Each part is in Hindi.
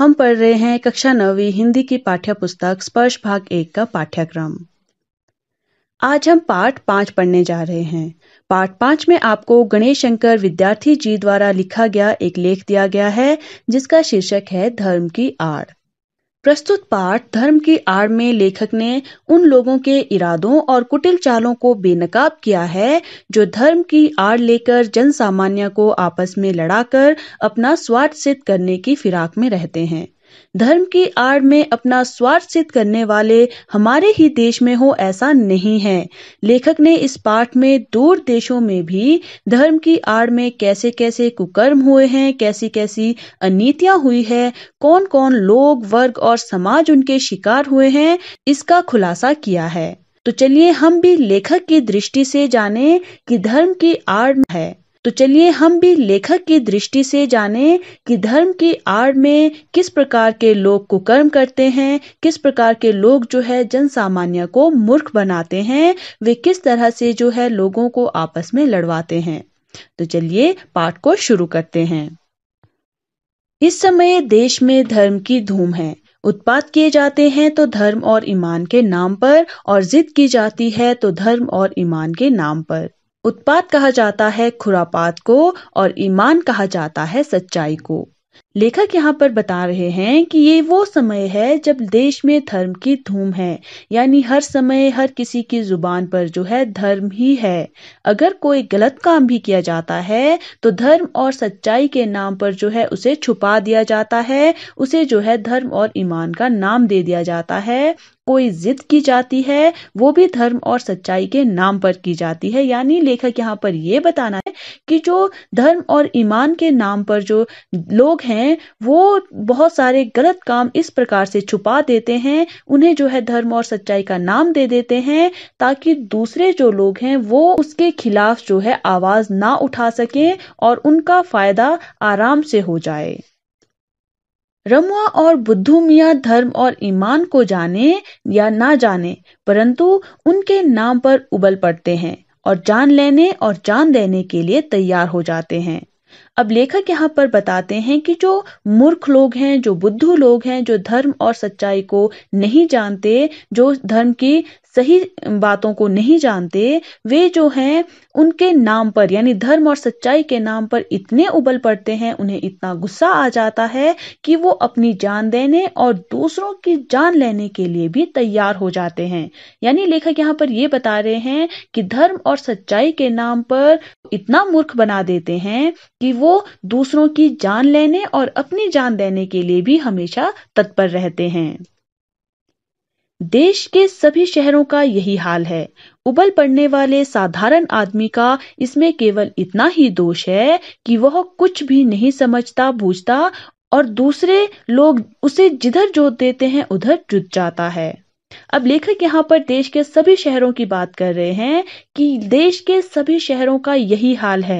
हम पढ़ रहे हैं कक्षा नवी हिंदी की पाठ्य पुस्तक स्पर्श भाग एक का पाठ्यक्रम आज हम पाठ पांच पढ़ने जा रहे हैं पाठ पांच में आपको गणेश शंकर विद्यार्थी जी द्वारा लिखा गया एक लेख दिया गया है जिसका शीर्षक है धर्म की आड़ प्रस्तुत पाठ धर्म की आड़ में लेखक ने उन लोगों के इरादों और कुटिल चालों को बेनकाब किया है जो धर्म की आड़ लेकर जन सामान्य को आपस में लड़ाकर अपना स्वार्थ सिद्ध करने की फिराक में रहते हैं धर्म की आड़ में अपना स्वार्थ सिद्ध करने वाले हमारे ही देश में हो ऐसा नहीं है लेखक ने इस पाठ में दूर देशों में भी धर्म की आड़ में कैसे कैसे कुकर्म हुए हैं कैसी कैसी अनीतियां हुई है कौन कौन लोग वर्ग और समाज उनके शिकार हुए हैं इसका खुलासा किया है तो चलिए हम भी लेखक की दृष्टि से जाने कि धर्म की आड़ है तो चलिए हम भी लेखक की दृष्टि से जानें कि धर्म की आड़ में किस प्रकार के लोग कुकर्म करते हैं किस प्रकार के लोग जो है जन सामान्य को मूर्ख बनाते हैं वे किस तरह से जो है लोगों को आपस में लड़वाते हैं तो चलिए पाठ को शुरू करते हैं इस समय देश में धर्म की धूम है उत्पाद किए जाते हैं तो धर्म और ईमान के नाम पर और जिद की जाती है तो धर्म और ईमान के नाम पर उत्पात कहा जाता है खुरापात को और ईमान कहा जाता है सच्चाई को लेखक यहाँ पर बता रहे हैं कि ये वो समय है जब देश में धर्म की धूम है यानी हर समय हर किसी की जुबान पर जो है धर्म ही है अगर कोई गलत काम भी किया जाता है तो धर्म और सच्चाई के नाम पर जो है उसे छुपा दिया जाता है उसे जो है धर्म और ईमान का नाम दे दिया जाता है कोई जिद की जाती है वो भी धर्म और सच्चाई के नाम पर की जाती है यानी लेखक यहाँ पर ये बताना है कि जो धर्म और ईमान के नाम पर जो लोग हैं वो बहुत सारे गलत काम इस प्रकार से छुपा देते हैं उन्हें जो है धर्म और सच्चाई का नाम दे देते हैं ताकि दूसरे जो लोग हैं वो उसके खिलाफ जो है आवाज ना उठा सके और उनका फायदा आराम से हो जाए रमुआ और बुद्धू मियाँ धर्म और ईमान को जाने या ना जाने परंतु उनके नाम पर उबल पड़ते हैं और जान लेने और जान देने के लिए तैयार हो जाते हैं अब लेखक यहाँ पर बताते हैं कि जो मूर्ख लोग हैं जो बुद्धू लोग हैं जो धर्म और सच्चाई को नहीं जानते जो धर्म की सही बातों को नहीं जानते वे जो हैं उनके नाम पर यानी धर्म और सच्चाई के नाम पर इतने उबल पड़ते हैं उन्हें इतना गुस्सा आ जाता है कि वो अपनी जान देने और दूसरों की जान लेने के लिए भी तैयार हो जाते हैं यानी लेखक यहाँ पर ये बता रहे हैं कि धर्म और सच्चाई के नाम पर इतना मूर्ख बना देते हैं कि वो दूसरों की जान लेने और अपनी जान देने के लिए भी हमेशा तत्पर रहते हैं देश के सभी शहरों का यही हाल है उबल पड़ने वाले साधारण आदमी का इसमें केवल इतना ही दोष है कि वह कुछ भी नहीं समझता बूझता और दूसरे लोग उसे जिधर जोत देते हैं उधर जुट जाता है अब लेखक यहाँ पर देश के सभी शहरों की बात कर रहे हैं कि देश के सभी शहरों का यही हाल है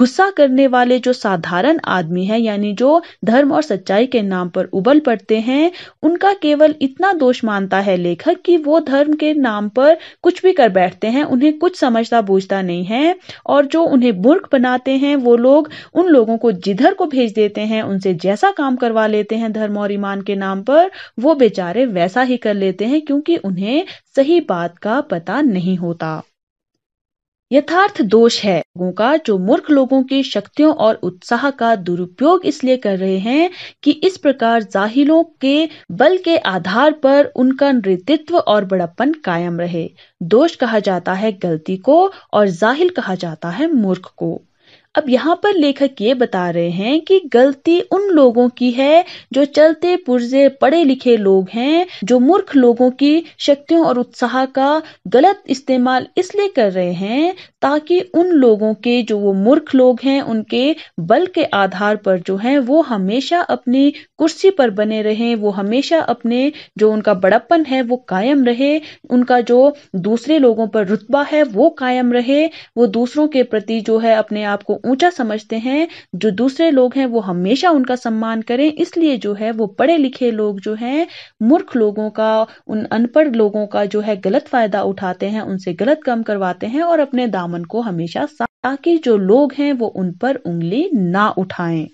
गुस्सा करने वाले जो साधारण आदमी है यानी जो धर्म और सच्चाई के नाम पर उबल पड़ते हैं उनका केवल इतना दोष मानता है लेखक कि वो धर्म के नाम पर कुछ भी कर बैठते हैं उन्हें कुछ समझता बूझता नहीं है और जो उन्हें मूर्ख बनाते हैं वो लोग उन लोगों को जिधर को भेज देते हैं उनसे जैसा काम करवा लेते हैं धर्म और ईमान के नाम पर वो बेचारे वैसा ही कर लेते हैं क्योंकि उन्हें सही बात का पता नहीं होता यथार्थ दोष है लोगों का जो मूर्ख लोगों की शक्तियों और उत्साह का दुरुपयोग इसलिए कर रहे हैं कि इस प्रकार जाहिलों के बल के आधार पर उनका नेतृत्व और बड़प्पन कायम रहे दोष कहा जाता है गलती को और जाहिल कहा जाता है मूर्ख को अब यहाँ पर लेखक ये बता रहे हैं कि गलती उन लोगों की है जो चलते पुरजे पढ़े लिखे लोग हैं जो मूर्ख लोगों की शक्तियों और उत्साह का गलत इस्तेमाल इसलिए कर रहे हैं ताकि उन लोगों के जो वो मूर्ख लोग हैं उनके बल के आधार पर जो है वो हमेशा अपनी कुर्सी पर बने रहें वो हमेशा अपने जो उनका बड़प्पन है वो कायम रहे उनका जो दूसरे लोगों पर रुतबा है वो कायम रहे वो दूसरों के प्रति जो है अपने आप को ऊंचा समझते हैं जो दूसरे लोग हैं वो हमेशा उनका सम्मान करें इसलिए जो है वो पढ़े लिखे लोग जो हैं मूर्ख लोगों का उन अनपढ़ लोगों का जो है गलत फायदा उठाते हैं उनसे गलत काम करवाते हैं और अपने दामन को हमेशा ताकि जो लोग हैं वो उन पर उंगली ना उठाएं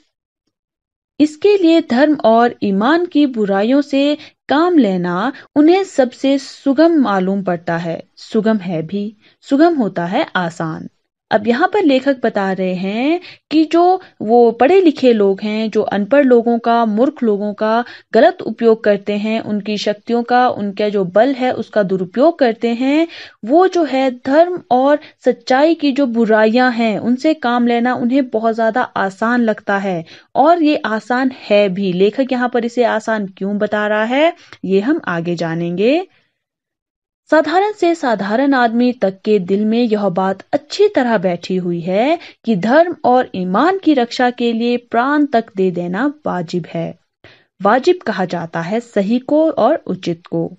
इसके लिए धर्म और ईमान की बुराइयों से काम लेना उन्हें सबसे सुगम मालूम पड़ता है सुगम है भी सुगम होता है आसान अब यहाँ पर लेखक बता रहे हैं कि जो वो पढ़े लिखे लोग हैं जो अनपढ़ लोगों का मूर्ख लोगों का गलत उपयोग करते हैं उनकी शक्तियों का उनका जो बल है उसका दुरुपयोग करते हैं वो जो है धर्म और सच्चाई की जो बुराइयां हैं उनसे काम लेना उन्हें बहुत ज़्यादा आसान लगता है और ये आसान है भी लेखक यहाँ पर इसे आसान क्यों बता रहा है ये हम आगे जानेंगे साधारण से साधारण आदमी तक के दिल में यह बात अच्छी तरह बैठी हुई है कि धर्म और ईमान की रक्षा के लिए प्राण तक दे देना वाजिब है वाजिब कहा जाता है सही को और उचित को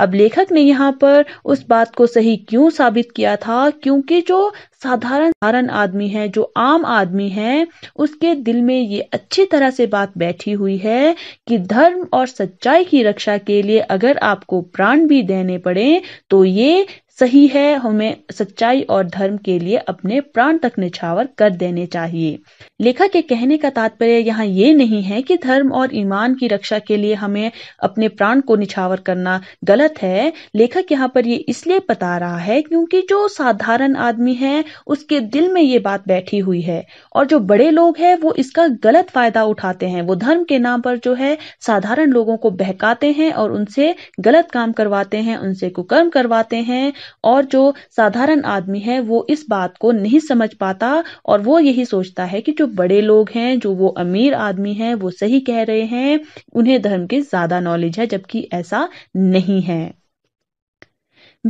अब लेखक ने यहाँ पर उस बात को सही क्यों साबित किया था क्योंकि जो साधारण साधारण आदमी है जो आम आदमी है उसके दिल में ये अच्छी तरह से बात बैठी हुई है कि धर्म और सच्चाई की रक्षा के लिए अगर आपको प्राण भी देने पड़े तो ये सही है हमें सच्चाई और धर्म के लिए अपने प्राण तक निछावर कर देने चाहिए लेखक के कहने का तात्पर्य यहाँ ये नहीं है कि धर्म और ईमान की रक्षा के लिए हमें अपने प्राण को निछावर करना गलत है लेखक यहाँ पर ये इसलिए बता रहा है क्योंकि जो साधारण आदमी है उसके दिल में ये बात बैठी हुई है और जो बड़े लोग हैं वो इसका गलत फायदा उठाते हैं वो धर्म के नाम पर जो है साधारण लोगों को बहकाते हैं और उनसे गलत काम करवाते हैं उनसे कुकर्म करवाते हैं और जो साधारण आदमी है वो इस बात को नहीं समझ पाता और वो यही सोचता है कि जो बड़े लोग हैं जो वो अमीर आदमी हैं वो सही कह रहे हैं उन्हें धर्म की ज्यादा नॉलेज है जबकि ऐसा नहीं है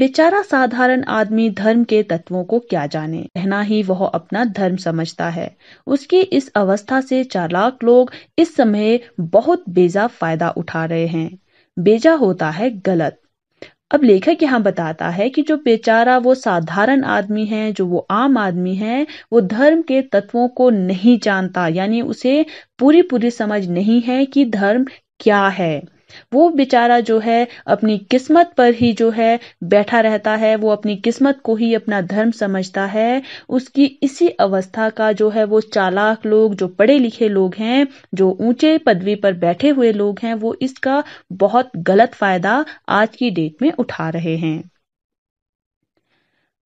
बेचारा साधारण आदमी धर्म के तत्वों को क्या जाने रहना ही वह अपना धर्म समझता है उसकी इस अवस्था से चालाक लोग इस समय बहुत बेजा फायदा उठा रहे हैं बेजा होता है गलत अब लेखक यहाँ बताता है कि जो बेचारा वो साधारण आदमी है जो वो आम आदमी है वो धर्म के तत्वों को नहीं जानता यानी उसे पूरी पूरी समझ नहीं है कि धर्म क्या है वो बेचारा जो है अपनी किस्मत पर ही जो है बैठा रहता है वो अपनी किस्मत को ही अपना धर्म समझता है उसकी इसी अवस्था का जो है वो चालाक लोग जो पढ़े लिखे लोग हैं जो ऊंचे पदवी पर बैठे हुए लोग हैं वो इसका बहुत गलत फायदा आज की डेट में उठा रहे हैं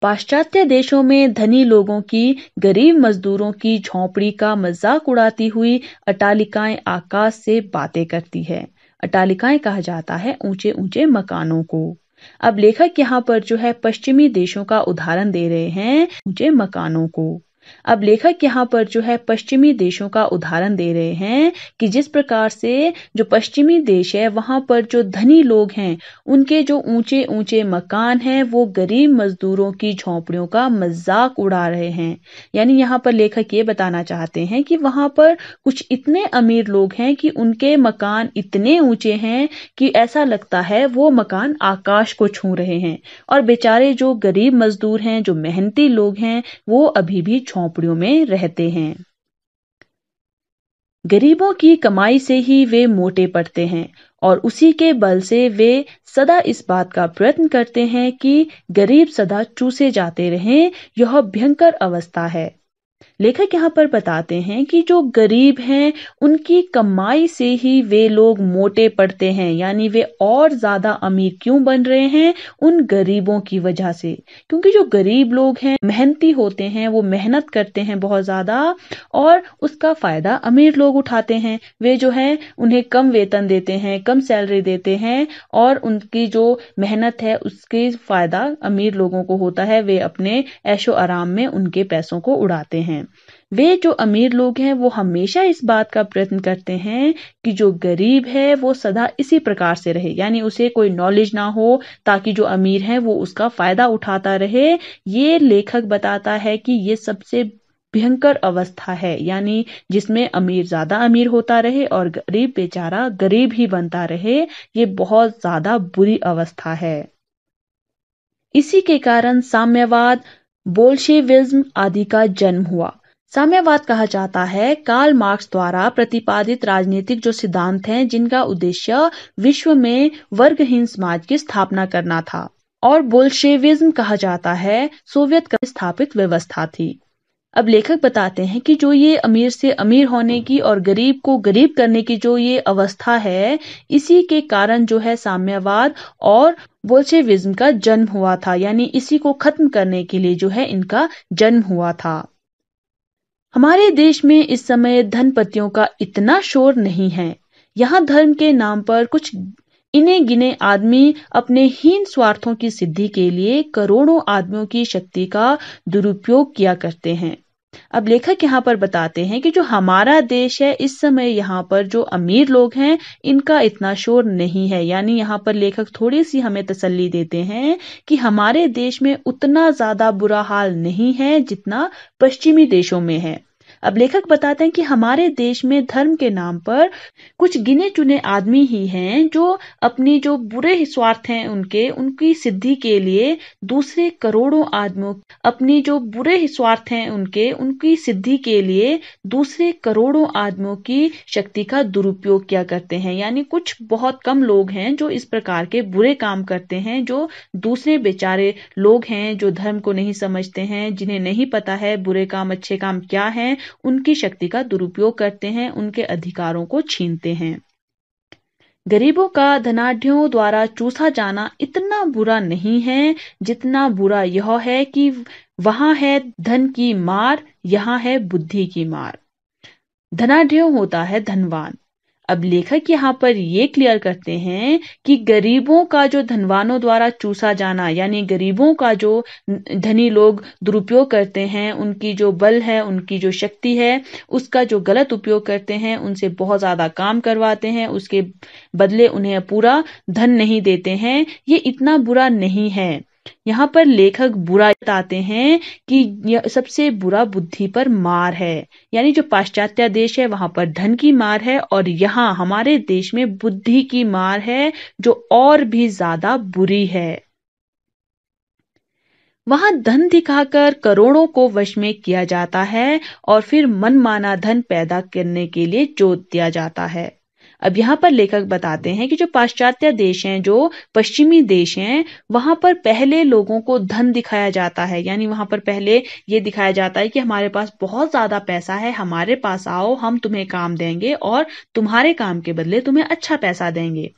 पाश्चात्य देशों में धनी लोगों की गरीब मजदूरों की झोंपड़ी का मजाक उड़ाती हुई अटालिकाएं आकाश से बातें करती है अटालिकाएं कहा जाता है ऊंचे ऊंचे मकानों को अब लेखक यहाँ पर जो है पश्चिमी देशों का उदाहरण दे रहे हैं ऊंचे मकानों को अब लेखक यहाँ पर जो है पश्चिमी देशों का उदाहरण दे रहे हैं कि जिस प्रकार से जो पश्चिमी देश है वहां पर जो धनी लोग हैं उनके जो ऊंचे ऊंचे मकान हैं वो गरीब मजदूरों की झोंपड़ियों का मजाक उड़ा रहे हैं यानी यहाँ पर लेखक ये बताना चाहते हैं कि वहां पर कुछ इतने अमीर लोग हैं कि उनके मकान इतने ऊंचे हैं कि ऐसा लगता है वो मकान आकाश को छू रहे हैं और बेचारे जो गरीब मजदूर हैं जो मेहनती लोग हैं वो अभी भी झोंपड़ियों में रहते हैं गरीबों की कमाई से ही वे मोटे पड़ते हैं और उसी के बल से वे सदा इस बात का प्रयत्न करते हैं कि गरीब सदा चूसे जाते रहें यह भयंकर अवस्था है लेखक यहाँ पर बताते हैं कि जो गरीब हैं उनकी कमाई से ही वे लोग मोटे पड़ते हैं यानी वे और ज्यादा अमीर क्यों बन रहे हैं उन गरीबों की वजह से क्योंकि जो गरीब लोग हैं मेहनती होते हैं वो मेहनत करते हैं बहुत ज्यादा और उसका फायदा अमीर लोग उठाते हैं वे जो है उन्हें कम वेतन देते हैं कम सैलरी देते हैं और उनकी जो मेहनत है उसके फायदा अमीर लोगों को होता है वे अपने ऐशो आराम में उनके पैसों को उड़ाते हैं हैं वे जो अमीर लोग हैं वो हमेशा इस बात का प्रयत्न करते हैं कि जो गरीब है वो सदा इसी प्रकार से रहे यानी उसे कोई नॉलेज ना हो ताकि जो अमीर है वो उसका फायदा उठाता रहे ये लेखक बताता है कि ये सबसे भयंकर अवस्था है यानी जिसमें अमीर ज्यादा अमीर होता रहे और गरीब बेचारा गरीब ही बनता रहे ये बहुत ज्यादा बुरी अवस्था है इसी के कारण साम्यवाद बोल्शेविज्म आदि का जन्म हुआ साम्यवाद कहा जाता है कार्ल मार्क्स द्वारा प्रतिपादित राजनीतिक जो सिद्धांत हैं जिनका उद्देश्य विश्व में वर्गहीन समाज की स्थापना करना था और बोल्शेविज्म कहा जाता है सोवियत का स्थापित व्यवस्था थी अब लेखक बताते हैं कि जो ये अमीर से अमीर होने की और गरीब को गरीब करने की जो ये अवस्था है इसी के कारण जो है साम्यवाद और बोल्शेविज्म का जन्म हुआ था यानी इसी को खत्म करने के लिए जो है इनका जन्म हुआ था हमारे देश में इस समय धनपतियों का इतना शोर नहीं है यहाँ धर्म के नाम पर कुछ इन्हें गिने आदमी अपने हीन स्वार्थों की सिद्धि के लिए करोड़ों आदमियों की शक्ति का दुरुपयोग किया करते हैं अब लेखक यहाँ पर बताते हैं कि जो हमारा देश है इस समय यहाँ पर जो अमीर लोग हैं इनका इतना शोर नहीं है यानी यहाँ पर लेखक थोड़ी सी हमें तसल्ली देते हैं कि हमारे देश में उतना ज़्यादा बुरा हाल नहीं है जितना पश्चिमी देशों में है अब लेखक बताते हैं कि हमारे देश में धर्म के नाम पर कुछ गिने चुने आदमी ही हैं जो अपनी जो बुरे स्वार्थ हैं उनके उनकी सिद्धि के लिए दूसरे करोड़ों आदमियों अपनी जो बुरे स्वार्थ हैं उनके उनकी सिद्धि के लिए दूसरे करोड़ों आदमियों की शक्ति का दुरुपयोग किया करते हैं यानी कुछ बहुत कम लोग हैं जो इस प्रकार के बुरे काम करते हैं जो दूसरे बेचारे लोग हैं जो धर्म को नहीं समझते हैं जिन्हें नहीं पता है बुरे काम अच्छे काम क्या है उनकी शक्ति का दुरुपयोग करते हैं उनके अधिकारों को छीनते हैं गरीबों का धनाढ़ियों द्वारा चूसा जाना इतना बुरा नहीं है जितना बुरा यह है कि वहां है धन की मार यहाँ है बुद्धि की मार धनाढ़ होता है धनवान अब लेखक यहाँ पर ये क्लियर करते हैं कि गरीबों का जो धनवानों द्वारा चूसा जाना यानी गरीबों का जो धनी लोग दुरुपयोग करते हैं उनकी जो बल है उनकी जो शक्ति है उसका जो गलत उपयोग करते हैं उनसे बहुत ज़्यादा काम करवाते हैं उसके बदले उन्हें पूरा धन नहीं देते हैं ये इतना बुरा नहीं है यहाँ पर लेखक बुरा बताते हैं कि सबसे बुरा बुद्धि पर मार है यानी जो पाश्चात्य देश है वहां पर धन की मार है और यहाँ हमारे देश में बुद्धि की मार है जो और भी ज्यादा बुरी है वहां धन दिखाकर करोड़ों को वश में किया जाता है और फिर मनमाना धन पैदा करने के लिए जोत दिया जाता है अब यहाँ पर लेखक बताते हैं कि जो पाश्चात्य देश हैं जो पश्चिमी देश हैं वहां पर पहले लोगों को धन दिखाया जाता है यानी वहां पर पहले ये दिखाया जाता है कि हमारे पास बहुत ज़्यादा पैसा है हमारे पास आओ हम तुम्हें काम देंगे और तुम्हारे काम के बदले तुम्हें अच्छा पैसा देंगे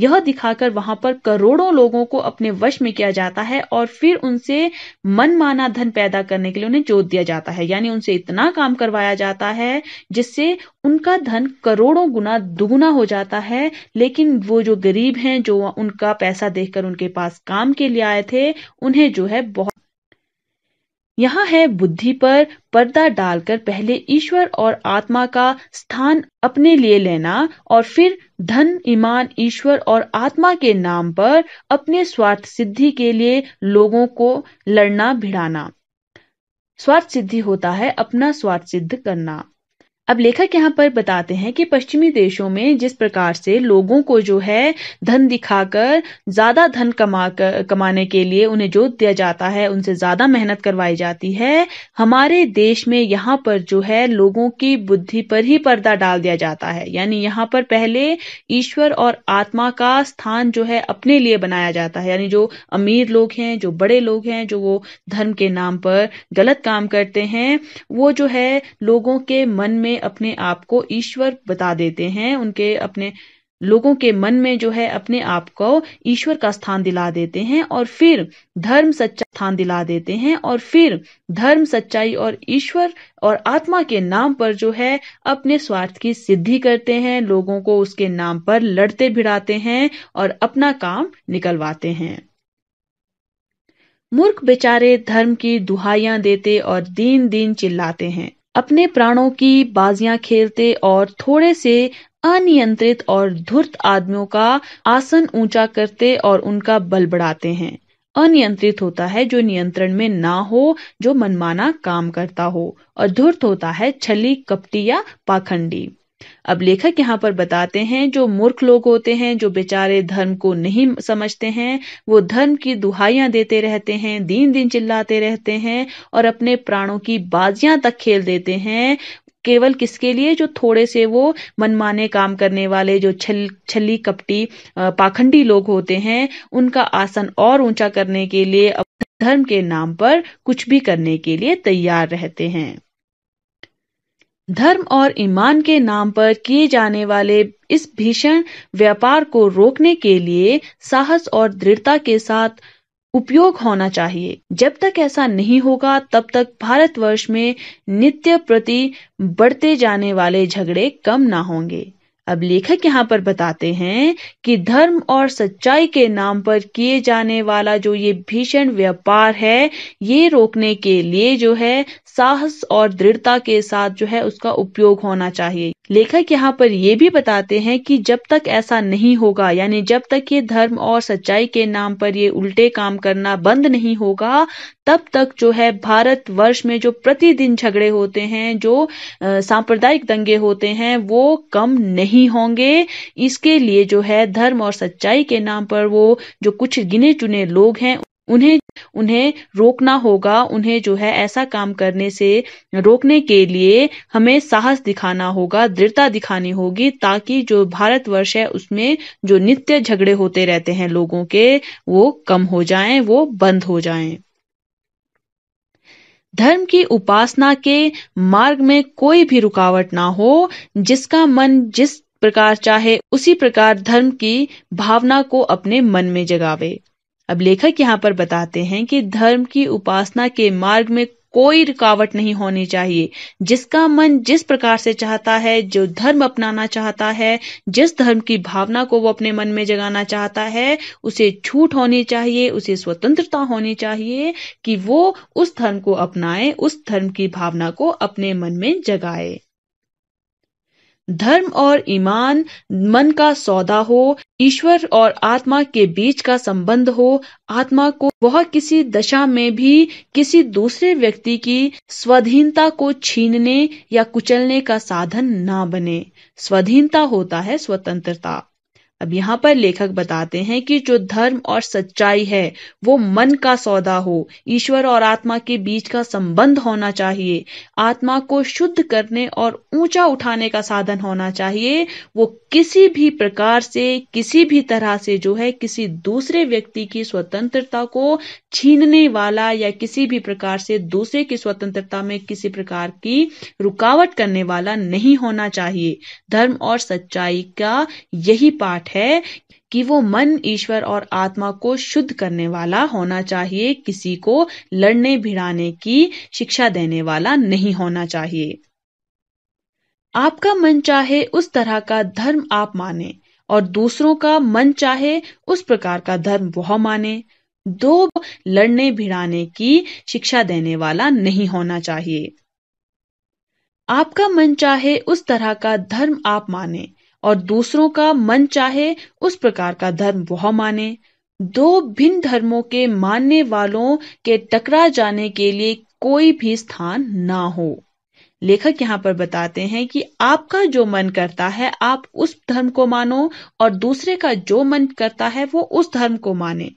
यह दिखाकर वहां पर करोड़ों लोगों को अपने वश में किया जाता है और फिर उनसे मनमाना धन पैदा करने के लिए उन्हें जोत दिया जाता है यानी उनसे इतना काम करवाया जाता है जिससे उनका धन करोड़ों गुना दुगुना हो जाता है लेकिन वो जो गरीब हैं जो उनका पैसा देखकर उनके पास काम के लिए आए थे उन्हें जो है बहुत यहाँ है बुद्धि पर पर्दा डालकर पहले ईश्वर और आत्मा का स्थान अपने लिए लेना और फिर धन ईमान ईश्वर और आत्मा के नाम पर अपने स्वार्थ सिद्धि के लिए लोगों को लड़ना भिड़ाना स्वार्थ सिद्धि होता है अपना स्वार्थ सिद्ध करना अब लेखक यहाँ पर बताते हैं कि पश्चिमी देशों में जिस प्रकार से लोगों को जो है धन दिखाकर ज़्यादा धन कमा कर, कमाने के लिए उन्हें जोत दिया जाता है उनसे ज़्यादा मेहनत करवाई जाती है हमारे देश में यहाँ पर जो है लोगों की बुद्धि पर ही पर्दा डाल दिया जाता है यानी यहाँ पर पहले ईश्वर और आत्मा का स्थान जो है अपने लिए बनाया जाता है यानी जो अमीर लोग हैं जो बड़े लोग हैं जो वो धर्म के नाम पर गलत काम करते हैं वो जो है लोगों के मन में अपने आप को ईश्वर बता देते हैं उनके अपने लोगों के मन में जो है अपने आप को ईश्वर का स्थान दिला देते हैं और फिर धर्म सच्चा स्थान दिला देते हैं और फिर धर्म सच्चाई और ईश्वर और आत्मा के नाम पर जो है अपने स्वार्थ की सिद्धि करते हैं लोगों को उसके नाम पर लड़ते भिड़ाते हैं और अपना काम निकलवाते हैं मूर्ख बेचारे धर्म की दुहाइयां देते और दिन दिन चिल्लाते हैं अपने प्राणों की बाजियां खेलते और थोड़े से अनियंत्रित और धूर्त आदमियों का आसन ऊंचा करते और उनका बल बढ़ाते हैं अनियंत्रित होता है जो नियंत्रण में ना हो जो मनमाना काम करता हो और धूर्त होता है छली कपटी या पाखंडी अब लेखक यहाँ पर बताते हैं जो मूर्ख लोग होते हैं जो बेचारे धर्म को नहीं समझते हैं वो धर्म की दुहाइयां देते रहते हैं दिन दिन चिल्लाते रहते हैं और अपने प्राणों की बाजियां तक खेल देते हैं केवल किसके लिए जो थोड़े से वो मनमाने काम करने वाले जो छल छली कपटी पाखंडी लोग होते हैं उनका आसन और ऊंचा करने के लिए धर्म के नाम पर कुछ भी करने के लिए तैयार रहते हैं धर्म और ईमान के नाम पर किए जाने वाले इस भीषण व्यापार को रोकने के लिए साहस और दृढ़ता के साथ उपयोग होना चाहिए जब तक ऐसा नहीं होगा तब तक भारतवर्ष में नित्य प्रति बढ़ते जाने वाले झगड़े कम ना होंगे अब लेखक यहाँ पर बताते हैं कि धर्म और सच्चाई के नाम पर किए जाने वाला जो ये भीषण व्यापार है ये रोकने के लिए जो है साहस और दृढ़ता के साथ जो है उसका उपयोग होना चाहिए लेखक यहाँ पर ये भी बताते हैं कि जब तक ऐसा नहीं होगा यानी जब तक ये धर्म और सच्चाई के नाम पर ये उल्टे काम करना बंद नहीं होगा तब तक जो है भारत वर्ष में जो प्रतिदिन झगड़े होते हैं जो सांप्रदायिक दंगे होते हैं वो कम नहीं नहीं होंगे इसके लिए जो है धर्म और सच्चाई के नाम पर वो जो कुछ गिने चुने लोग हैं उन्हें उन्हें रोकना होगा उन्हें जो है ऐसा काम करने से रोकने के लिए हमें साहस दिखाना होगा दृढ़ता दिखानी होगी ताकि जो भारतवर्ष है उसमें जो नित्य झगड़े होते रहते हैं लोगों के वो कम हो जाएं वो बंद हो जाएं धर्म की उपासना के मार्ग में कोई भी रुकावट ना हो जिसका मन जिस प्रकार चाहे उसी प्रकार धर्म की भावना को अपने मन में जगावे अब लेखक यहाँ पर बताते हैं कि धर्म की उपासना के मार्ग में कोई रुकावट नहीं होनी चाहिए जिसका मन जिस प्रकार से चाहता है जो धर्म अपनाना चाहता है जिस धर्म की भावना को वो अपने मन में जगाना चाहता है उसे छूट होनी चाहिए उसे स्वतंत्रता होनी चाहिए कि वो उस धर्म को अपनाए उस धर्म की भावना को अपने मन में जगाए धर्म और ईमान मन का सौदा हो ईश्वर और आत्मा के बीच का संबंध हो आत्मा को वह किसी दशा में भी किसी दूसरे व्यक्ति की स्वाधीनता को छीनने या कुचलने का साधन ना बने स्वाधीनता होता है स्वतंत्रता अब यहाँ पर लेखक बताते हैं कि जो धर्म और सच्चाई है वो मन का सौदा हो ईश्वर और आत्मा के बीच का संबंध होना चाहिए आत्मा को शुद्ध करने और ऊंचा उठाने का साधन होना चाहिए वो किसी भी प्रकार से किसी भी तरह से जो है किसी दूसरे व्यक्ति की स्वतंत्रता को छीनने वाला या किसी भी प्रकार से दूसरे की स्वतंत्रता में किसी प्रकार की रुकावट करने वाला नहीं होना चाहिए धर्म और सच्चाई का यही पाठ पाठ है कि वो मन ईश्वर और आत्मा को शुद्ध करने वाला होना चाहिए किसी को लड़ने भिड़ाने की शिक्षा देने वाला नहीं होना चाहिए आपका मन चाहे उस तरह का धर्म आप माने और दूसरों का मन चाहे उस प्रकार का धर्म वह माने दो लड़ने भिड़ाने की शिक्षा देने वाला नहीं होना चाहिए आपका मन चाहे उस तरह का धर्म आप माने और दूसरों का मन चाहे उस प्रकार का धर्म वह माने दो भिन्न धर्मों के मानने वालों के टकरा जाने के लिए कोई भी स्थान ना हो लेखक यहाँ पर बताते हैं कि आपका जो मन करता है आप उस धर्म को मानो और दूसरे का जो मन करता है वो उस धर्म को माने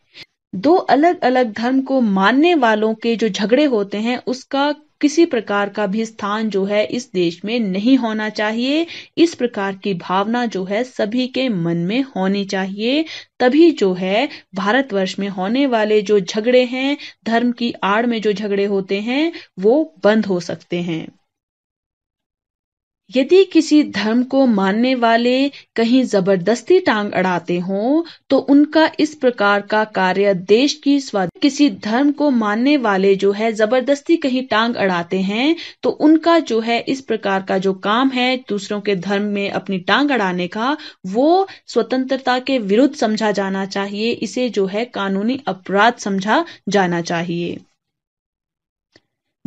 दो अलग अलग धर्म को मानने वालों के जो झगड़े होते हैं उसका किसी प्रकार का भी स्थान जो है इस देश में नहीं होना चाहिए इस प्रकार की भावना जो है सभी के मन में होनी चाहिए तभी जो है भारतवर्ष में होने वाले जो झगड़े हैं धर्म की आड़ में जो झगड़े होते हैं वो बंद हो सकते हैं यदि किसी धर्म को मानने वाले कहीं जबरदस्ती टांग अड़ाते हों तो उनका इस प्रकार का कार्य देश की स्वाद किसी धर्म को मानने वाले जो है जबरदस्ती कहीं टांग अड़ाते हैं तो उनका जो है इस प्रकार का जो काम है दूसरों के धर्म में अपनी टांग अड़ाने का वो स्वतंत्रता के विरुद्ध समझा जाना चाहिए इसे जो है कानूनी अपराध समझा जाना चाहिए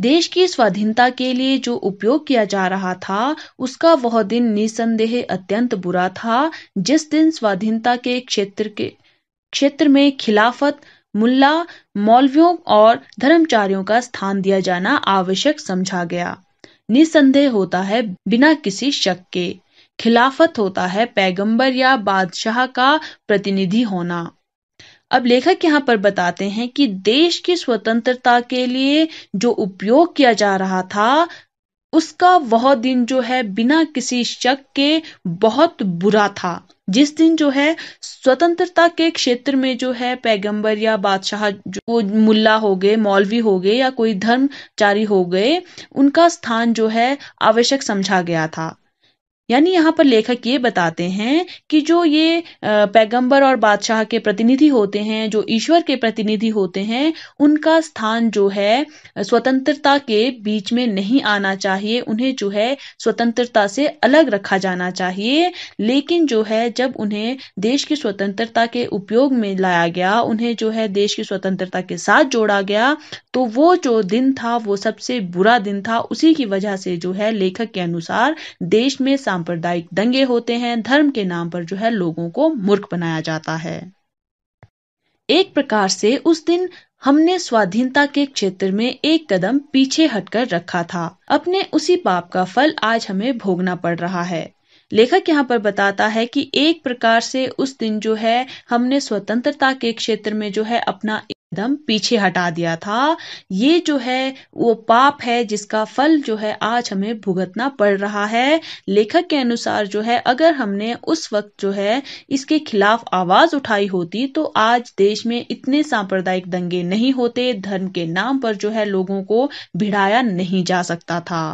देश की स्वाधीनता के लिए जो उपयोग किया जा रहा था उसका वह दिन निसंदेह अत्यंत बुरा था जिस दिन स्वाधीनता के क्षेत्र के क्षेत्र में खिलाफत मुल्ला मौलवियों और धर्मचारियों का स्थान दिया जाना आवश्यक समझा गया निसंदेह होता है बिना किसी शक के खिलाफत होता है पैगंबर या बादशाह का प्रतिनिधि होना अब लेखक यहाँ पर बताते हैं कि देश की स्वतंत्रता के लिए जो उपयोग किया जा रहा था उसका वह दिन जो है बिना किसी शक के बहुत बुरा था जिस दिन जो है स्वतंत्रता के क्षेत्र में जो है पैगंबर या बादशाह जो मुल्ला हो गए मौलवी हो गए या कोई धर्मचारी हो गए उनका स्थान जो है आवश्यक समझा गया था यानी यहाँ पर लेखक ये बताते हैं कि जो ये पैगंबर और बादशाह के प्रतिनिधि होते हैं जो ईश्वर के प्रतिनिधि होते हैं उनका स्थान जो है स्वतंत्रता के बीच में नहीं आना चाहिए उन्हें जो है स्वतंत्रता से अलग रखा जाना चाहिए लेकिन जो है जब उन्हें देश की स्वतंत्रता के उपयोग में लाया गया उन्हें जो है देश की स्वतंत्रता के साथ जोड़ा गया तो वो जो दिन था वो सबसे बुरा दिन था उसी की वजह से जो है लेखक के अनुसार देश में सांप्रदायिक दंगे होते हैं धर्म के नाम पर जो है लोगों को मूर्ख बनाया जाता है एक प्रकार से उस दिन हमने स्वाधीनता के क्षेत्र में एक कदम पीछे हटकर रखा था अपने उसी पाप का फल आज हमें भोगना पड़ रहा है लेखक यहाँ पर बताता है कि एक प्रकार से उस दिन जो है हमने स्वतंत्रता के क्षेत्र में जो है अपना कदम पीछे हटा दिया था ये जो है वो पाप है जिसका फल जो है आज हमें भुगतना पड़ रहा है लेखक के अनुसार जो है अगर हमने उस वक्त जो है इसके खिलाफ आवाज उठाई होती तो आज देश में इतने सांप्रदायिक दंगे नहीं होते धर्म के नाम पर जो है लोगों को भिड़ाया नहीं जा सकता था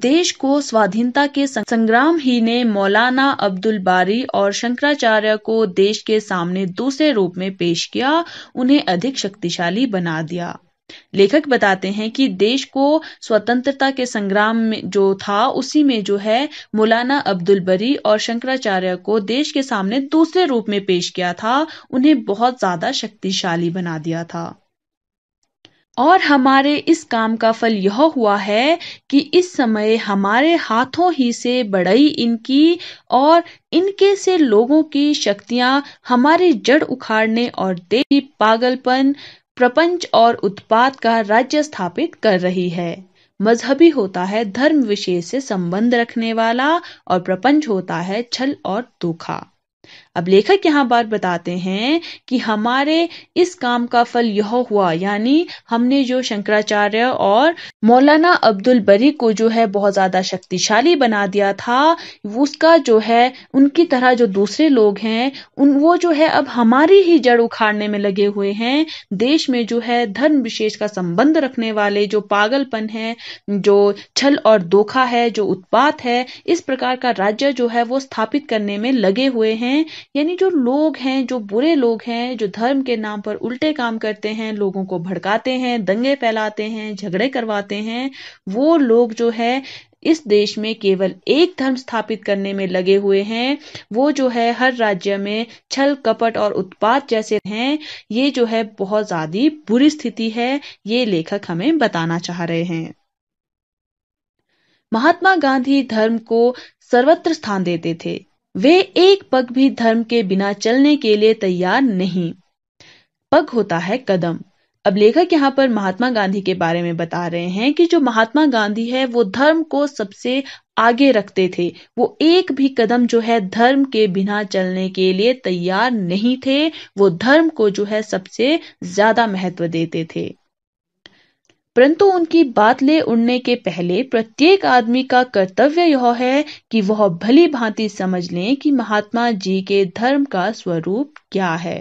देश को स्वाधीनता के संग्राम ही ने मौलाना अब्दुल बारी और शंकराचार्य को देश के सामने दूसरे रूप में पेश किया उन्हें अधिक शक्तिशाली बना दिया लेखक बताते हैं कि देश को स्वतंत्रता के संग्राम में जो था उसी में जो है मौलाना अब्दुल बरी और शंकराचार्य को देश के सामने दूसरे रूप में पेश किया था उन्हें बहुत ज्यादा शक्तिशाली बना दिया था और हमारे इस काम का फल यह हुआ है कि इस समय हमारे हाथों ही से बढ़ई इनकी और इनके से लोगों की शक्तियां हमारे जड़ उखाड़ने और देवी पागलपन प्रपंच और उत्पाद का राज्य स्थापित कर रही है मजहबी होता है धर्म विशेष से संबंध रखने वाला और प्रपंच होता है छल और धोखा अब लेखक यहाँ बात बताते हैं कि हमारे इस काम का फल यह हुआ यानी हमने जो शंकराचार्य और मौलाना अब्दुल बरी को जो है बहुत ज्यादा शक्तिशाली बना दिया था उसका जो है उनकी तरह जो दूसरे लोग हैं उन वो जो है अब हमारी ही जड़ उखाड़ने में लगे हुए हैं देश में जो है धर्म विशेष का संबंध रखने वाले जो पागलपन है जो छल और धोखा है जो उत्पात है इस प्रकार का राज्य जो है वो स्थापित करने में लगे हुए हैं हैं यानी जो लोग हैं जो बुरे लोग हैं जो धर्म के नाम पर उल्टे काम करते हैं लोगों को भड़काते हैं दंगे फैलाते हैं झगड़े करवाते हैं वो लोग जो है इस देश में केवल एक धर्म स्थापित करने में लगे हुए हैं वो जो है हर राज्य में छल कपट और उत्पाद जैसे हैं ये जो है बहुत ज्यादा बुरी स्थिति है ये लेखक हमें बताना चाह रहे हैं महात्मा गांधी धर्म को सर्वत्र स्थान देते थे वे एक पग भी धर्म के बिना चलने के लिए तैयार नहीं पग होता है कदम अब लेखक यहाँ पर महात्मा गांधी के बारे में बता रहे हैं कि जो महात्मा गांधी है वो धर्म को सबसे आगे रखते थे वो एक भी कदम जो है धर्म के बिना चलने के लिए तैयार नहीं थे वो धर्म को जो है सबसे ज्यादा महत्व देते थे परंतु उनकी ले उड़ने के पहले प्रत्येक आदमी का कर्तव्य यह है कि वह भली भांति समझ लें कि महात्मा जी के धर्म का स्वरूप क्या है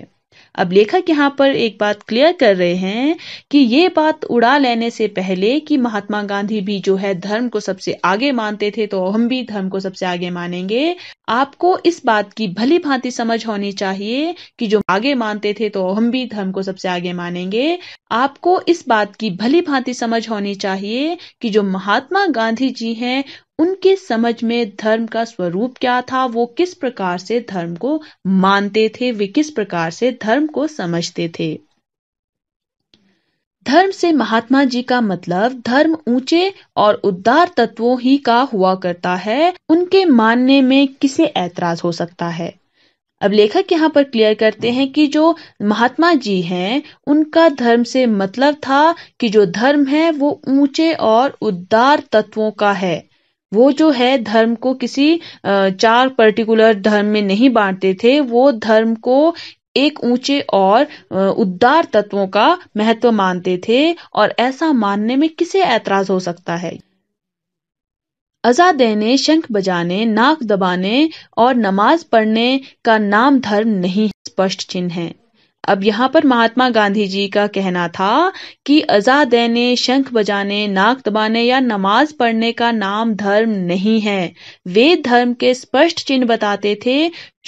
अब लेखक यहाँ पर एक बात क्लियर कर रहे हैं कि ये बात उड़ा लेने से पहले कि महात्मा गांधी भी जो है धर्म को सबसे आगे मानते थे तो हम भी धर्म को सबसे आगे मानेंगे आपको इस बात की भली भांति समझ होनी चाहिए कि जो आगे मानते थे तो हम भी धर्म को सबसे आगे मानेंगे आपको इस बात की भली भांति समझ होनी चाहिए कि जो महात्मा गांधी जी हैं उनके समझ में धर्म का स्वरूप क्या था वो किस प्रकार से धर्म को मानते थे वे किस प्रकार से धर्म को समझते थे धर्म से महात्मा जी का मतलब धर्म ऊंचे और उदार तत्वों ही का हुआ करता है उनके मानने में किसे ऐतराज हो सकता है अब लेखक यहाँ पर क्लियर करते हैं कि जो महात्मा जी हैं उनका धर्म से मतलब था कि जो धर्म है वो ऊंचे और उदार तत्वों का है वो जो है धर्म को किसी चार पर्टिकुलर धर्म में नहीं बांटते थे वो धर्म को एक ऊंचे और उद्दार तत्वों का महत्व मानते थे और ऐसा मानने में किसे ऐतराज हो सकता है अजा देने शंख बजाने नाक दबाने और नमाज पढ़ने का नाम धर्म नहीं स्पष्ट चिन्ह है अब यहाँ पर महात्मा गांधी जी का कहना था कि अजा देने शंख बजाने नाक दबाने या नमाज पढ़ने का नाम धर्म नहीं है वे धर्म के स्पष्ट चिन्ह बताते थे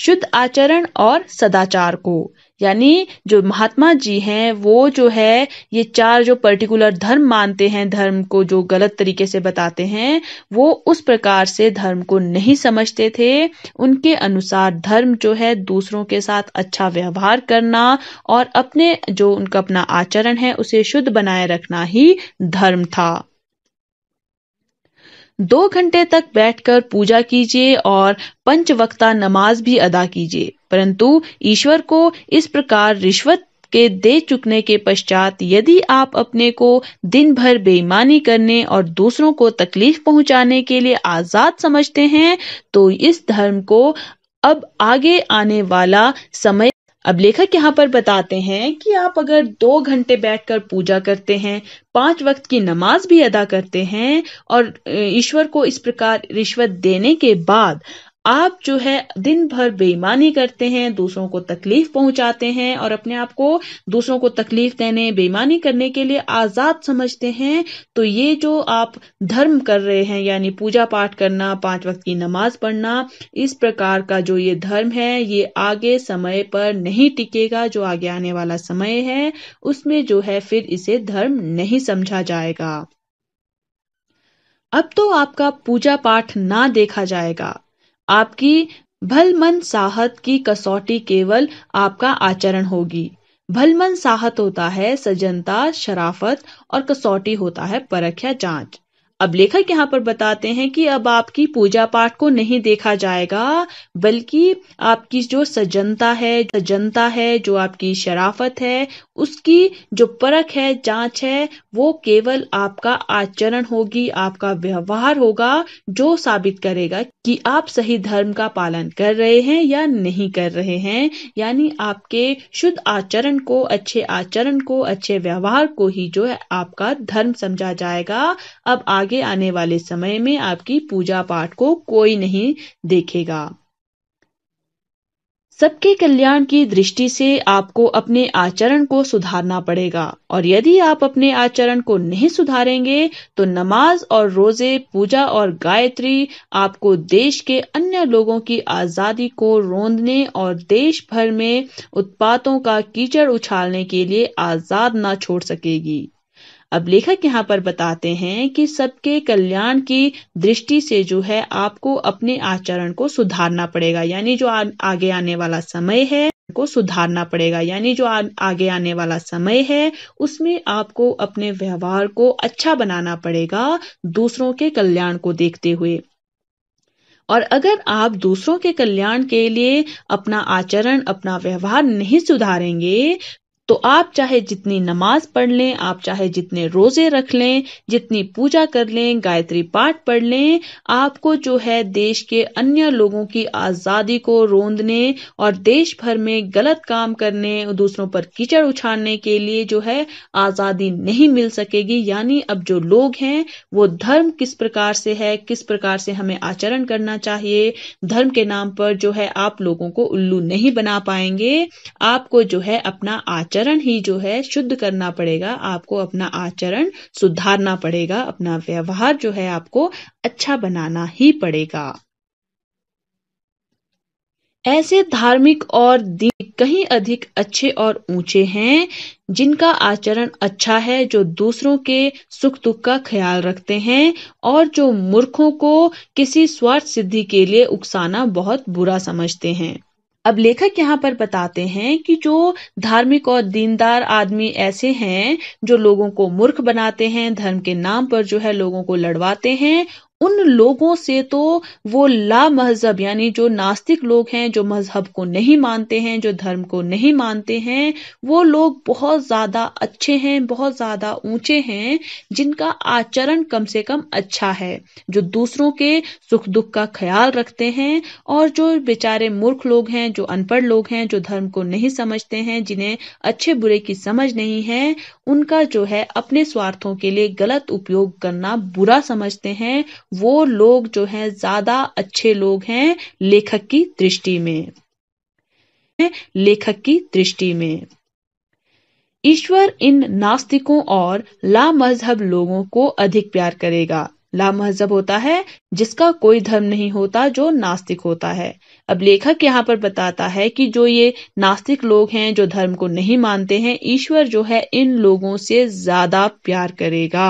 शुद्ध आचरण और सदाचार को यानी जो महात्मा जी हैं वो जो है ये चार जो पर्टिकुलर धर्म मानते हैं धर्म को जो गलत तरीके से बताते हैं वो उस प्रकार से धर्म को नहीं समझते थे उनके अनुसार धर्म जो है दूसरों के साथ अच्छा व्यवहार करना और अपने जो उनका अपना आचरण है उसे शुद्ध बनाए रखना ही धर्म था दो घंटे तक बैठकर पूजा कीजिए और पंचवक्ता नमाज भी अदा कीजिए परंतु ईश्वर को इस प्रकार रिश्वत के दे चुकने के पश्चात यदि आप अपने को दिन भर बेईमानी करने और दूसरों को तकलीफ पहुंचाने के लिए आजाद समझते हैं तो इस धर्म को अब आगे आने वाला समय अब लेखक यहाँ पर बताते हैं कि आप अगर दो घंटे बैठकर पूजा करते हैं पांच वक्त की नमाज भी अदा करते हैं और ईश्वर को इस प्रकार रिश्वत देने के बाद आप जो है दिन भर बेईमानी करते हैं दूसरों को तकलीफ पहुंचाते हैं और अपने आप को दूसरों को तकलीफ देने बेईमानी करने के लिए आजाद समझते हैं तो ये जो आप धर्म कर रहे हैं यानी पूजा पाठ करना पांच वक्त की नमाज पढ़ना इस प्रकार का जो ये धर्म है ये आगे समय पर नहीं टिकेगा जो आगे आने वाला समय है उसमें जो है फिर इसे धर्म नहीं समझा जाएगा अब तो आपका पूजा पाठ ना देखा जाएगा आपकी भलमन साहत की कसौटी केवल आपका आचरण होगी भलमन साहत होता है सजनता शराफत और कसौटी होता है परख्या जांच अब लेखक यहाँ पर बताते हैं कि अब आपकी पूजा पाठ को नहीं देखा जाएगा बल्कि आपकी जो सजनता है सजनता है जो आपकी शराफत है उसकी जो परख है जांच है वो केवल आपका आचरण होगी आपका व्यवहार होगा जो साबित करेगा कि आप सही धर्म का पालन कर रहे हैं या नहीं कर रहे हैं यानी आपके शुद्ध आचरण को अच्छे आचरण को अच्छे व्यवहार को ही जो है आपका धर्म समझा जाएगा अब आगे आने वाले समय में आपकी पूजा पाठ को कोई नहीं देखेगा सबके कल्याण की दृष्टि से आपको अपने आचरण को सुधारना पड़ेगा और यदि आप अपने आचरण को नहीं सुधारेंगे तो नमाज और रोजे पूजा और गायत्री आपको देश के अन्य लोगों की आजादी को रोंदने और देश भर में उत्पातों का कीचड़ उछालने के लिए आजाद ना छोड़ सकेगी अब लेखक यहाँ पर बताते हैं कि सबके कल्याण की दृष्टि से जो है आपको अपने आचरण को सुधारना पड़ेगा यानी जो आ, आगे आने वाला समय है को सुधारना पड़ेगा यानी जो आ, आगे आने वाला समय है उसमें आपको अपने व्यवहार को अच्छा बनाना पड़ेगा दूसरों के कल्याण को देखते हुए और अगर आप दूसरों के कल्याण के लिए अपना आचरण अपना व्यवहार नहीं सुधारेंगे तो आप चाहे जितनी नमाज पढ़ लें आप चाहे जितने रोजे रख लें जितनी पूजा कर लें गायत्री पाठ पढ़ लें आपको जो है देश के अन्य लोगों की आज़ादी को रोंदने और देश भर में गलत काम करने और दूसरों पर कीचड़ उछाड़ने के लिए जो है आज़ादी नहीं मिल सकेगी यानी अब जो लोग हैं वो धर्म किस प्रकार से है किस प्रकार से हमें आचरण करना चाहिए धर्म के नाम पर जो है आप लोगों को उल्लू नहीं बना पाएंगे आपको जो है अपना आचरण आचरण ही जो है शुद्ध करना पड़ेगा आपको अपना आचरण सुधारना पड़ेगा अपना व्यवहार जो है आपको अच्छा बनाना ही पड़ेगा ऐसे धार्मिक और दीन कहीं अधिक अच्छे और ऊंचे हैं जिनका आचरण अच्छा है जो दूसरों के सुख दुख का ख्याल रखते हैं और जो मूर्खों को किसी स्वार्थ सिद्धि के लिए उकसाना बहुत बुरा समझते हैं अब लेखक यहाँ पर बताते हैं कि जो धार्मिक और दीनदार आदमी ऐसे हैं जो लोगों को मूर्ख बनाते हैं धर्म के नाम पर जो है लोगों को लड़वाते हैं उन लोगों से तो वो ला मजहब यानी जो नास्तिक लोग हैं जो मजहब को नहीं मानते हैं जो धर्म को नहीं मानते हैं वो लोग बहुत ज़्यादा अच्छे हैं बहुत ज़्यादा ऊंचे हैं जिनका आचरण कम से कम अच्छा है जो दूसरों के सुख दुख का ख्याल रखते हैं और जो बेचारे मूर्ख लोग हैं जो अनपढ़ लोग हैं जो धर्म को नहीं समझते हैं जिन्हें अच्छे बुरे की समझ नहीं है उनका जो है अपने स्वार्थों के लिए गलत उपयोग करना बुरा समझते हैं वो लोग जो हैं ज्यादा अच्छे लोग हैं लेखक की दृष्टि में लेखक की दृष्टि में ईश्वर इन नास्तिकों और ला मजहब लोगों को अधिक प्यार करेगा ला मजहब होता है जिसका कोई धर्म नहीं होता जो नास्तिक होता है अब लेखक यहाँ पर बताता है कि जो ये नास्तिक लोग हैं जो धर्म को नहीं मानते हैं ईश्वर जो है इन लोगों से ज्यादा प्यार करेगा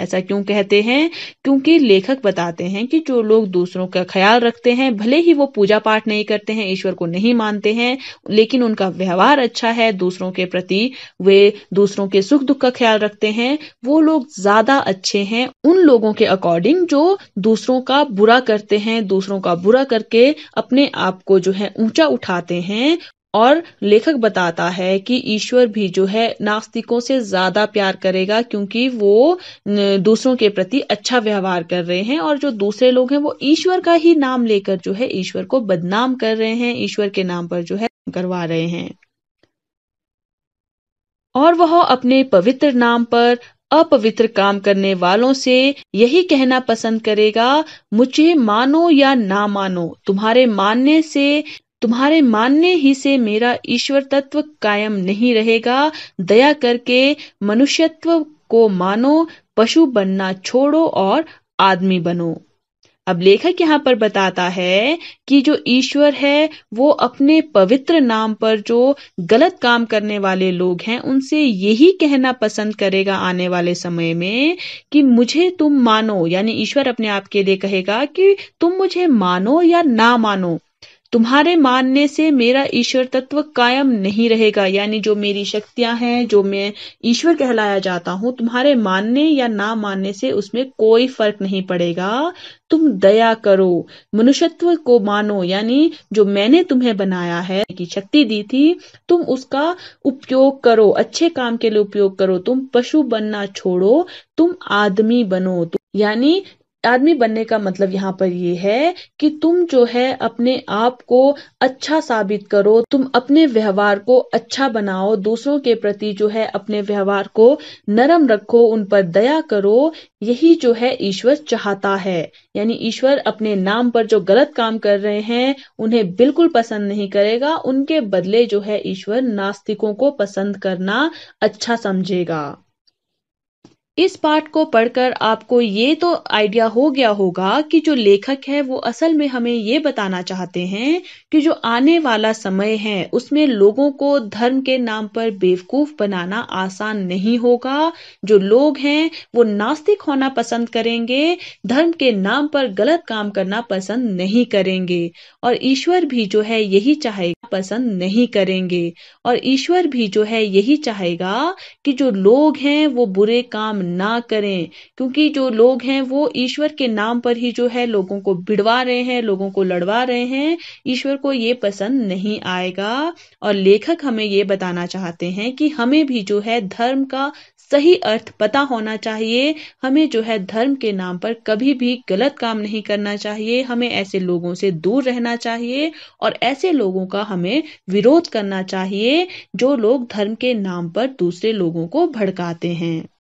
ऐसा क्यों कहते हैं क्योंकि लेखक बताते हैं कि जो लोग दूसरों का ख्याल रखते हैं भले ही वो पूजा पाठ नहीं करते हैं ईश्वर को नहीं मानते हैं लेकिन उनका व्यवहार अच्छा है दूसरों के प्रति वे दूसरों के सुख दुख का ख्याल रखते हैं वो लोग ज्यादा अच्छे हैं उन लोगों के अकॉर्डिंग जो दूसरों का बुरा करते हैं दूसरों का बुरा करके अपने आप को जो है ऊंचा उठाते हैं और लेखक बताता है कि ईश्वर भी जो है नास्तिकों से ज़्यादा प्यार करेगा क्योंकि वो दूसरों के प्रति अच्छा व्यवहार कर रहे हैं और जो दूसरे लोग हैं वो ईश्वर का ही नाम लेकर जो है ईश्वर को बदनाम कर रहे हैं ईश्वर के नाम पर जो है करवा रहे हैं और वह अपने पवित्र नाम पर अपवित्र काम करने वालों से यही कहना पसंद करेगा मुझे मानो या ना मानो तुम्हारे मानने से तुम्हारे मानने ही से मेरा ईश्वर तत्व कायम नहीं रहेगा दया करके मनुष्यत्व को मानो पशु बनना छोड़ो और आदमी बनो अब लेखक यहाँ पर बताता है कि जो ईश्वर है वो अपने पवित्र नाम पर जो गलत काम करने वाले लोग हैं उनसे यही कहना पसंद करेगा आने वाले समय में कि मुझे तुम मानो यानी ईश्वर अपने आप के लिए कहेगा कि तुम मुझे मानो या ना मानो तुम्हारे मानने से मेरा ईश्वर तत्व कायम नहीं रहेगा यानी जो मेरी शक्तियां हैं जो मैं ईश्वर कहलाया जाता हूं तुम्हारे मानने या ना मानने से उसमें कोई फर्क नहीं पड़ेगा तुम दया करो मनुष्यत्व को मानो यानी जो मैंने तुम्हें बनाया है की शक्ति दी थी तुम उसका उपयोग करो अच्छे काम के लिए उपयोग करो तुम पशु बनना छोड़ो तुम आदमी बनो यानी आदमी बनने का मतलब यहाँ पर ये है कि तुम जो है अपने आप को अच्छा साबित करो तुम अपने व्यवहार को अच्छा बनाओ दूसरों के प्रति जो है अपने व्यवहार को नरम रखो उन पर दया करो यही जो है ईश्वर चाहता है यानी ईश्वर अपने नाम पर जो गलत काम कर रहे हैं उन्हें बिल्कुल पसंद नहीं करेगा उनके बदले जो है ईश्वर नास्तिकों को पसंद करना अच्छा समझेगा इस पाठ को पढ़कर आपको ये तो आइडिया हो गया होगा कि जो लेखक है वो असल में हमें ये बताना चाहते हैं कि जो आने वाला समय है उसमें लोगों को धर्म के नाम पर बेवकूफ बनाना आसान नहीं होगा जो लोग हैं वो नास्तिक होना पसंद करेंगे धर्म के नाम पर गलत काम करना पसंद नहीं करेंगे और ईश्वर भी जो है यही चाहेगा पसंद नहीं करेंगे और ईश्वर भी जो है यही चाहेगा कि जो लोग हैं वो बुरे काम ना करें क्योंकि जो लोग हैं वो ईश्वर के नाम पर ही जो है लोगों को भिड़वा रहे हैं लोगों को लड़वा रहे हैं ईश्वर को ये पसंद नहीं आएगा और लेखक हमें ये बताना चाहते हैं कि हमें भी जो है धर्म का सही अर्थ पता होना चाहिए हमें जो है धर्म के नाम पर कभी भी गलत काम नहीं करना चाहिए हमें ऐसे लोगों से दूर रहना चाहिए और ऐसे लोगों का हमें विरोध करना चाहिए जो लोग धर्म के नाम पर दूसरे लोगों को भड़काते हैं